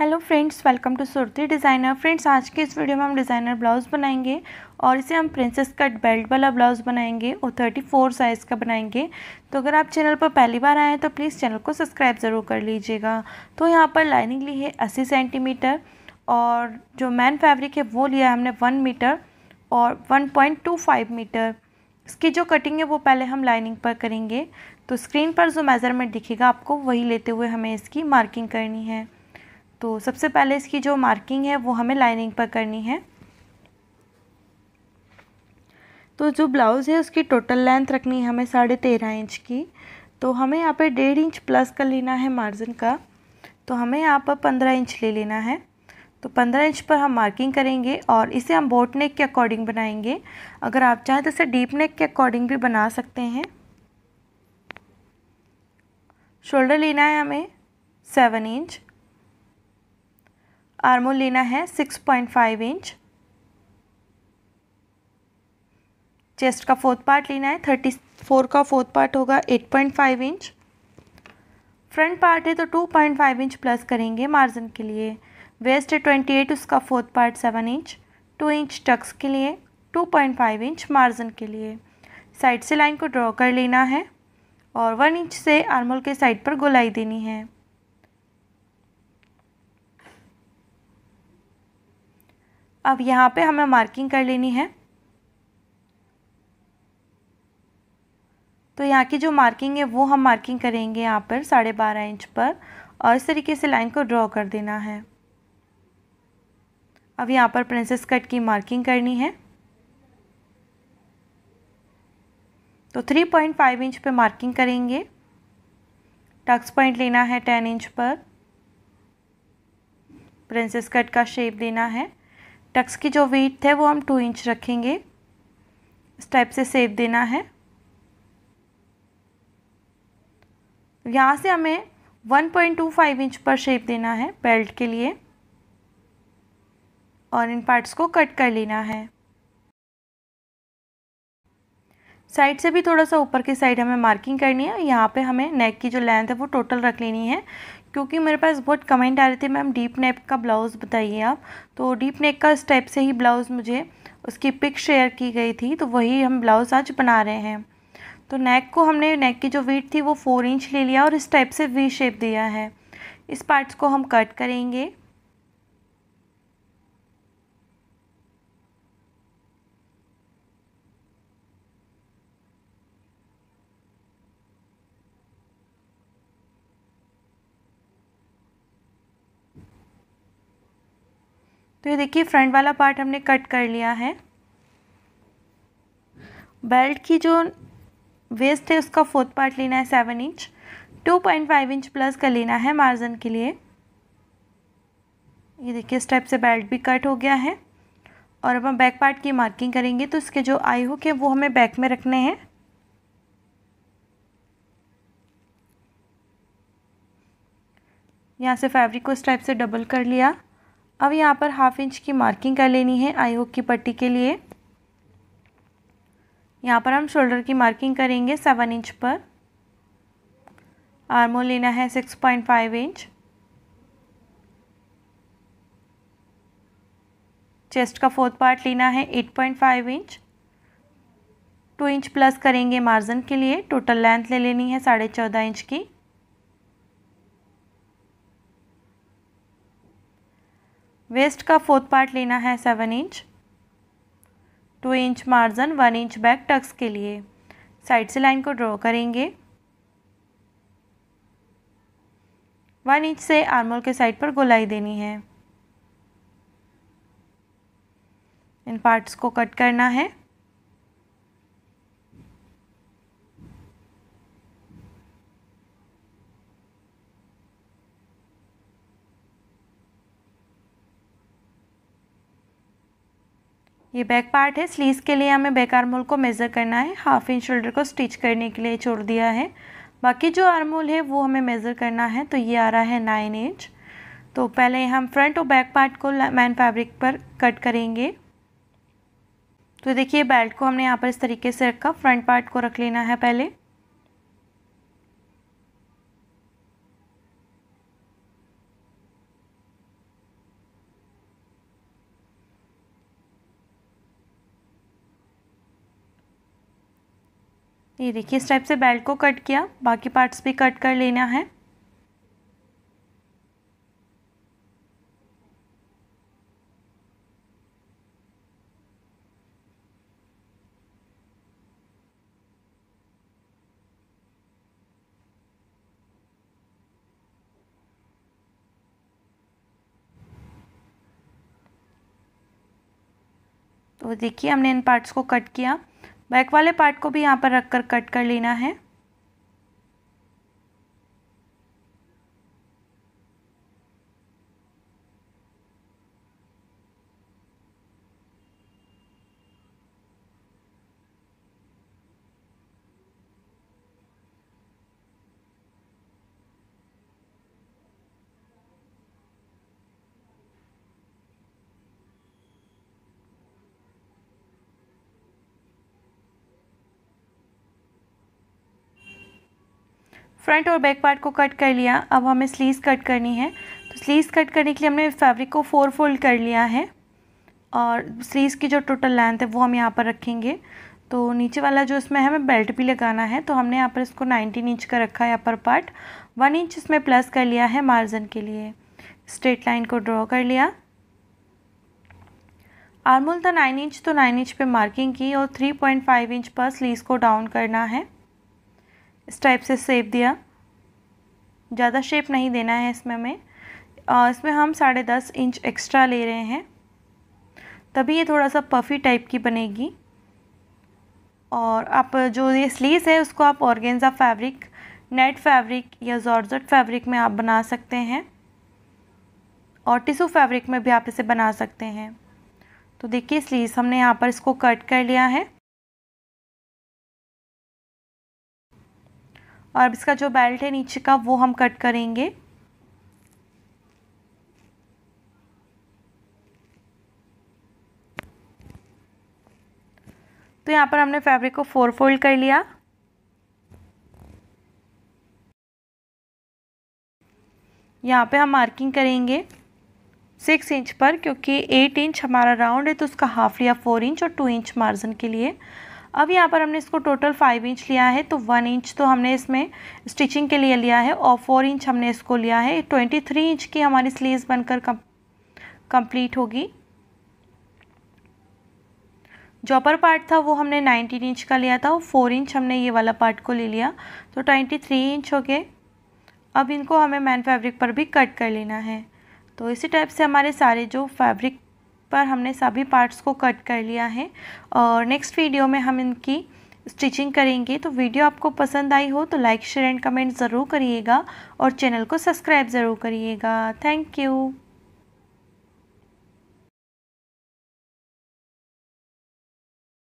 hello friends welcome to Surti designer friends आज के इस वीडियो में हम डिज़ाइनर ब्लाउज़ बनाएंगे और इसे हम प्रिंसेस कट बेल्ट वाला ब्लाउज़ बनाएंगे और थर्टी फोर साइज़ का बनाएंगे तो अगर आप चैनल पर पहली बार आए हैं तो प्लीज़ चैनल को सब्सक्राइब ज़रूर कर लीजिएगा तो यहाँ पर लाइनिंग ली है अस्सी सेंटीमीटर और जो मैन फैब्रिक है वो लिया है हमने वन मीटर और one point two five metre इसकी जो कटिंग है वो पहले हम लाइनिंग पर करेंगे तो स्क्रीन पर जो मेज़रमेंट दिखेगा आपको वही लेते हुए हमें इसकी मार्किंग करनी है तो सबसे पहले इसकी जो मार्किंग है वो हमें लाइनिंग पर करनी है तो जो ब्लाउज़ है उसकी टोटल लेंथ रखनी है हमें साढ़े तेरह इंच की तो हमें यहाँ पे डेढ़ इंच प्लस कर लेना है मार्जिन का तो हमें यहाँ पर पंद्रह इंच ले लेना है तो पंद्रह इंच पर हम मार्किंग करेंगे और इसे हम बोट नेक के अकॉर्डिंग बनाएंगे अगर आप चाहें तो इसे डीप नेक के अकॉर्डिंग भी बना सकते हैं शोल्डर लेना है हमें सेवन इंच आर्मोल लेना है six point five inch chest का फोर्थ पार्ट लेना है थर्टी फोर का फोर्थ पार्ट होगा eight point five inch front part है तो two point five inch plus करेंगे मार्जिन के लिए वेस्ट है ट्वेंटी एट उसका fourth part seven inch two inch tucks के लिए two point five inch margin के लिए साइड से लाइन को ड्रॉ कर लेना है और वन इंच से आर्मोल के साइड पर गोलाई देनी है अब यहाँ पे हमें मार्किंग कर लेनी है तो यहाँ की जो मार्किंग है वो हम मार्किंग करेंगे यहाँ पर साढ़े बारह इंच पर और इस तरीके से लाइन को ड्रॉ कर देना है अब यहाँ पर प्रिंसेस कट की मार्किंग करनी है तो थ्री पॉइंट फाइव इंच पे मार्किंग करेंगे टक्स पॉइंट लेना है टेन इंच पर प्रिंसेस कट का शेप देना है टक्स की जो वीट है वो हम टू इंच रखेंगे इस टाइप से सेप देना है यहाँ से हमें 1.25 इंच पर शेप देना है बेल्ट के लिए और इन पार्ट्स को कट कर लेना है साइड से भी थोड़ा सा ऊपर की साइड हमें मार्किंग करनी है यहाँ पे हमें नेक की जो लेंथ है वो टोटल रख लेनी है क्योंकि मेरे पास बहुत कमेंट आ रहे थे मैम डीप नेक का ब्लाउज़ बताइए आप तो डीप नेक का स्टेप से ही ब्लाउज़ मुझे उसकी पिक शेयर की गई थी तो वही हम ब्लाउज़ आज बना रहे हैं तो नेक को हमने नेक की जो वीट थी वो फोर इंच ले लिया और इस टाइप से वी शेप दिया है इस पार्ट्स को हम कट करेंगे तो ये देखिए फ्रंट वाला पार्ट हमने कट कर लिया है बेल्ट की जो वेस्ट है उसका फोर्थ पार्ट लेना है seven inch two point five inch plus का लेना है मार्जन के लिए ये देखिए इस टाइप से बेल्ट भी कट हो गया है और अब हम बैक पार्ट की मार्किंग करेंगे तो इसके जो आई हुक है वो हमें बैक में रखने हैं यहाँ से फैब्रिक को इस टाइप से डबल कर लिया अब यहाँ पर हाफ इंच की मार्किंग कर लेनी है आई हुक की पट्टी के लिए यहाँ पर हम शोल्डर की मार्किंग करेंगे सेवन इंच पर आर्मो लेना है six point five inch chest का फोर्थ पार्ट लेना है eight point five inch two inch plus करेंगे मार्जिन के लिए टोटल लेंथ ले लेनी है साढ़े चौदह इंच की वेस्ट का फोर्थ पार्ट लेना है seven inch two inch margin one inch back tucks के लिए साइड से लाइन को ड्रॉ करेंगे वन इंच से आर्मोल के साइड पर गोलाई देनी है इन पार्ट्स को कट करना है ये बैक पार्ट है स्लीव के लिए हमें बैक आर्मोल को मेज़र करना है हाफ इंच शोल्डर को स्टिच करने के लिए छोड़ दिया है बाकी जो आर्मोल है वो हमें मेज़र करना है तो ये आ रहा है नाइन इंच तो पहले हम फ्रंट और बैक पार्ट को मैन फैब्रिक पर कट करेंगे तो देखिए बेल्ट को हमने यहाँ पर इस तरीके से रखा फ्रंट पार्ट को रख लेना है पहले ये देखिए इस टाइप से बेल्ट को कट किया बाकी पार्ट्स भी कट कर लेना है तो देखिए हमने इन पार्ट्स को कट किया बैक वाले पार्ट को भी यहाँ पर रख कर कट कर लेना है फ्रंट और बैक पार्ट को कट कर लिया अब हमें स्लीव कट करनी है तो स्लीव कट करने के लिए हमने फैब्रिक को फोर फोल्ड कर लिया है और स्लीव की जो टोटल लेंथ है वो हम यहाँ पर रखेंगे तो नीचे वाला जो इसमें है हमें बेल्ट भी लगाना है तो हमने यहाँ पर इसको नाइनटीन इंच का रखा है अपर पार्ट वन इंच इसमें प्लस कर लिया है मार्जिन के लिए स्ट्रेट लाइन को ड्रॉ कर लिया आर्मोल था नाइन इंच तो नाइन इंच पे मार्किंग की और थ्री पॉइंट फाइव इंच पर स्लीव को डाउन करना है इस टाइप से सेप दिया ज़्यादा शेप नहीं देना है इसमें हमें इसमें हम साढ़े दस इंच एक्स्ट्रा ले रहे हैं तभी ये थोड़ा सा पफ़ी टाइप की बनेगी और आप जो ये स्लीव है उसको आप ऑर्गेंजा फैब्रिक नेट फैब्रिक या जॉर्जट फैब्रिक में आप बना सकते हैं और टिशू फैब्रिक में भी आप इसे बना सकते हैं तो देखिए स्लीव हमने यहाँ पर इसको कट कर लिया है और इसका जो बेल्ट है नीचे का वो हम कट करेंगे तो यहाँ पर हमने फैब्रिक को फोर फोल्ड कर लिया यहाँ पे हम मार्किंग करेंगे सिक्स इंच पर क्योंकि एट इंच हमारा राउंड है तो उसका हाफ लिया फोर इंच और टू इंच मार्जिन के लिए अब यहाँ पर हमने इसको टोटल फाइव इंच लिया है तो वन इंच तो हमने इसमें स्टिचिंग के लिए लिया है और फोर इंच हमने इसको लिया है ट्वेंटी थ्री इंच की हमारी स्लीव्स बनकर कंप्लीट होगी जो अपर पार्ट था वो हमने नाइनटीन इंच का लिया था और फोर इंच हमने ये वाला पार्ट को ले लिया तो ट्वेंटी थ्री इंच हो गए अब इनको हमें मैन फैब्रिक पर भी कट कर लेना है तो इसी टाइप से हमारे सारे जो फैब्रिक पर हमने सभी पार्ट्स को कट कर लिया है और नेक्स्ट वीडियो में हम इनकी स्टिचिंग करेंगे तो वीडियो आपको पसंद आई हो तो लाइक शेयर एंड कमेंट ज़रूर करिएगा और चैनल को सब्सक्राइब ज़रूर करिएगा थैंक यू